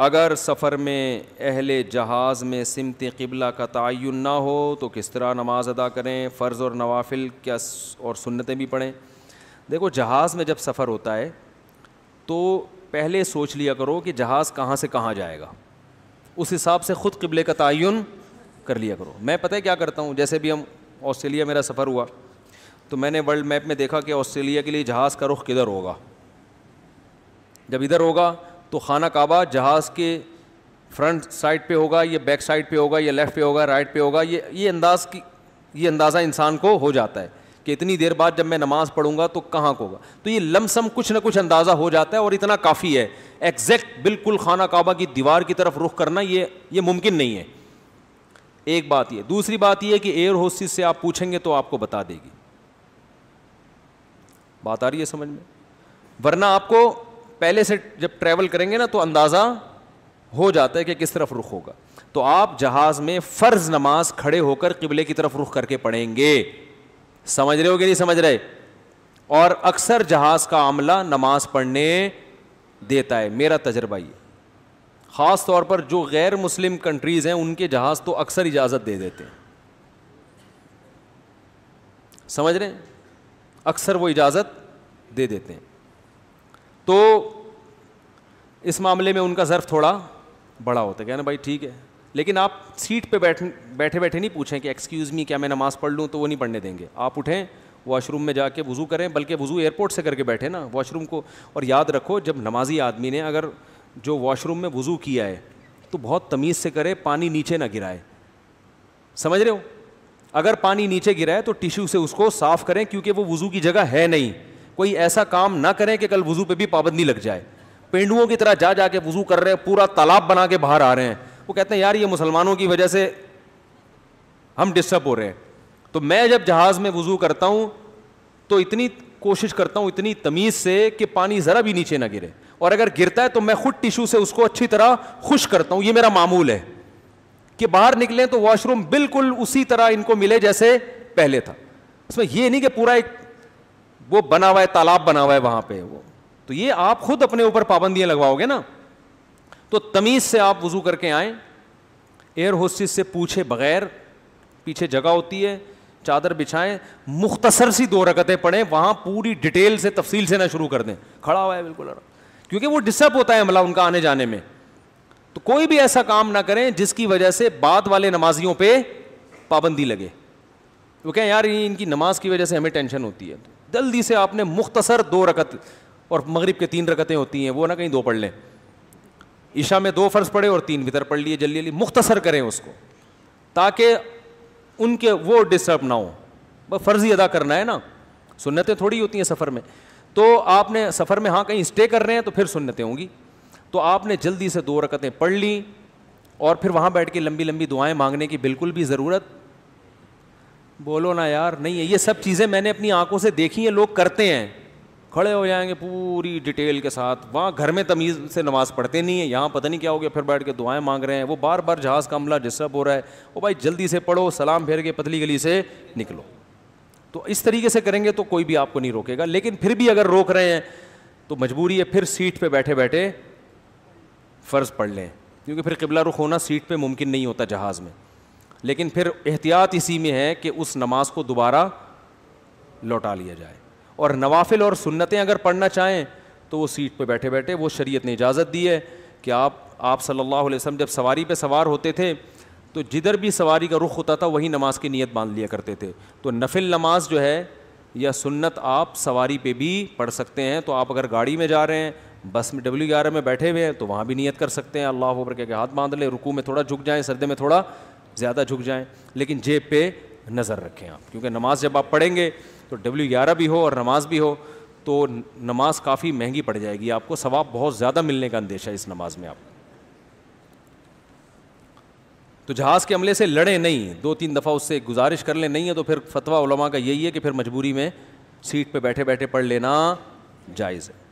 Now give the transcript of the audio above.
अगर सफ़र में अहल जहाज़ में सिमत किबला का तयन ना हो तो किस तरह नमाज अदा करें फ़र्ज़ और नवाफिल क्या और सुनतें भी पढ़ें देखो जहाज़ में जब सफ़र होता है तो पहले सोच लिया करो कि जहाज़ कहाँ से कहाँ जाएगा उस हिसाब से ख़ुद किबले का तयन कर लिया करो मैं पता है क्या करता हूँ जैसे भी हम ऑस्ट्रेलिया मेरा सफ़र हुआ तो मैंने वर्ल्ड मैप में देखा कि ऑस्ट्रेलिया के लिए जहाज़ का रुख किधर होगा जब इधर होगा तो खाना काबा जहाज़ के फ्रंट साइड पे होगा या बैक साइड पे होगा या लेफ़्ट पे होगा राइट पे होगा ये ये अंदाज़ की ये अंदाज़ा इंसान को हो जाता है कि इतनी देर बाद जब मैं नमाज़ पढ़ूंगा तो कहाँ को होगा तो ये लमसम कुछ ना कुछ अंदाज़ा हो जाता है और इतना काफ़ी है एग्जैक्ट बिल्कुल खाना काबा की दीवार की तरफ रुख करना ये ये मुमकिन नहीं है एक बात यह दूसरी बात यह कि एयर होस्टिस से आप पूछेंगे तो आपको बता देगी बात आ रही है समझ में वरना आपको पहले से जब ट्रैवल करेंगे ना तो अंदाज़ा हो जाता है कि किस तरफ रुख होगा तो आप जहाज़ में फ़र्ज़ नमाज खड़े होकर किबले की तरफ रुख करके पढ़ेंगे समझ रहे हो कि नहीं समझ रहे और अक्सर जहाज़ का आमला नमाज पढ़ने देता है मेरा तजर्बा ये ख़ास तौर पर जो गैर मुस्लिम कंट्रीज़ हैं उनके जहाज़ तो अक्सर इजाज़त दे देते हैं समझ रहे हैं अक्सर वो इजाज़त दे देते हैं तो इस मामले में उनका ज़र्फ थोड़ा बड़ा होता है क्या ना भाई ठीक है लेकिन आप सीट पे बैठ बैठे बैठे नहीं पूछें कि एक्सक्यूज़ मी क्या मैं नमाज़ पढ़ लूँ तो वो नहीं पढ़ने देंगे आप उठें वॉशरूम में जाके वज़ू करें बल्कि वज़ू एयरपोर्ट से करके बैठे ना वॉशरूम को और याद रखो जब नमाजी आदमी ने अगर जो वॉशरूम में वज़ू किया है तो बहुत तमीज़ से करे पानी नीचे ना गिराए समझ रहे हो अगर पानी नीचे गिराए तो टिश्यू से उसको साफ़ करें क्योंकि वो वज़ू की जगह है नहीं कोई ऐसा काम ना करें कि कल वज़ू पे भी पाबंदी लग जाए पेंडुओं की तरह जा जा के वज़ू कर रहे हैं पूरा तालाब बना के बाहर आ रहे हैं वो कहते हैं यार ये मुसलमानों की वजह से हम डिस्टर्ब हो रहे हैं तो मैं जब जहाज़ में वज़ू करता हूं तो इतनी कोशिश करता हूं इतनी तमीज़ से कि पानी ज़रा भी नीचे ना गिरे और अगर गिरता है तो मैं खुद टिशू से उसको अच्छी तरह खुश करता हूँ ये मेरा मामूल है कि बाहर निकले तो वॉशरूम बिल्कुल उसी तरह इनको मिले जैसे पहले था इसमें यह नहीं कि पूरा एक वो बना हुआ है तालाब बना हुआ है वहां पे वो तो ये आप खुद अपने ऊपर पाबंदियां लगवाओगे ना तो तमीज से आप वजू करके आए एयर होस्टिस से पूछे बगैर पीछे जगह होती है चादर बिछाएं मुख्तसर सी दो रकतें पढ़ें वहाँ पूरी डिटेल से तफसील से ना शुरू कर दें खड़ा हुआ है बिल्कुल क्योंकि वो डिस्टर्ब होता है अमला उनका आने जाने में तो कोई भी ऐसा काम ना करें जिसकी वजह से बाद वाले नमाजियों पे पाबंदी लगे वो क्या कहें यार इनकी नमाज की वजह से हमें टेंशन होती है जल्दी से आपने मुख्तसर दो रकत और मगरिब के तीन रकतें होती हैं वो ना कहीं दो पढ़ लें ईशा में दो फ़र्ज़ पढ़े और तीन भीतर पढ़ लिए जल्दी जल्दी मुख्तसर करें उसको ताकि उनके वो डिस्टर्ब ना हो बस फ़र्ज़ ही अदा करना है ना सुन्नतें थोड़ी होती हैं सफ़र में तो आपने सफ़र में हाँ कहीं स्टे कर रहे हैं तो फिर सुन्नतें होंगी तो आपने जल्दी से दो रकतें पढ़ ली और फिर वहाँ बैठ के लंबी लंबी दुआएं मांगने की बिल्कुल भी ज़रूरत बोलो ना यार नहीं है ये सब चीज़ें मैंने अपनी आंखों से देखी हैं लोग करते हैं खड़े हो जाएंगे पूरी डिटेल के साथ वहाँ घर में तमीज़ से नमाज़ पढ़ते नहीं है यहाँ पता नहीं क्या हो गया फिर बैठ के दुआएं मांग रहे हैं वो बार बार जहाज़ का अमला डिस्टर्ब हो रहा है वो भाई जल्दी से पढ़ो सलाम फेर के पतली गली से निकलो तो इस तरीके से करेंगे तो कोई भी आपको नहीं रोकेगा लेकिन फिर भी अगर रोक रहे हैं तो मजबूरी है फिर सीट पर बैठे बैठे फ़र्ज़ पढ़ लें क्योंकि फिर किबला रुख होना सीट पर मुमकिन नहीं होता जहाज़ में लेकिन फिर एहतियात इसी में है कि उस नमाज को दोबारा लौटा लिया जाए और नवाफिल और सुन्नतें अगर पढ़ना चाहें तो वो सीट पर बैठे बैठे वो शरीयत ने इजाज़त दी है कि आप आप सल्लल्लाहु अलैहि वसल्लम जब सवारी पे सवार होते थे तो जिधर भी सवारी का रुख होता था वही नमाज की नीयत बांध लिया करते थे तो नफिल नमाज जो है या सुन्नत आप सवारी पे भी पढ़ सकते हैं तो आप अगर गाड़ी में जा रहे हैं बस में डब्ल्यू ग्यारह में बैठे हुए हैं तो वहाँ भी नीयत कर सकते हैं अल्लाह पर के हाथ बांध लें रुकू में थोड़ा झुक जाएँ सर्दे में थोड़ा ज़्यादा झुक जाएँ लेकिन जेब पर नज़र रखें आप क्योंकि नमाज जब आप पढ़ेंगे तो डब्ल्यू ग्यारह भी हो और नमाज भी हो तो नमाज काफ़ी महंगी पड़ जाएगी आपको सवाब बहुत ज़्यादा मिलने का अंदेशा है इस नमाज में आप तो जहाज़ के अमले से लड़े नहीं दो तीन दफ़ा उससे गुजारिश कर ले नहीं है तो फिर फतवा उलमा का यही है कि फिर मजबूरी में सीट पर बैठे बैठे पढ़ लेना जायज़ है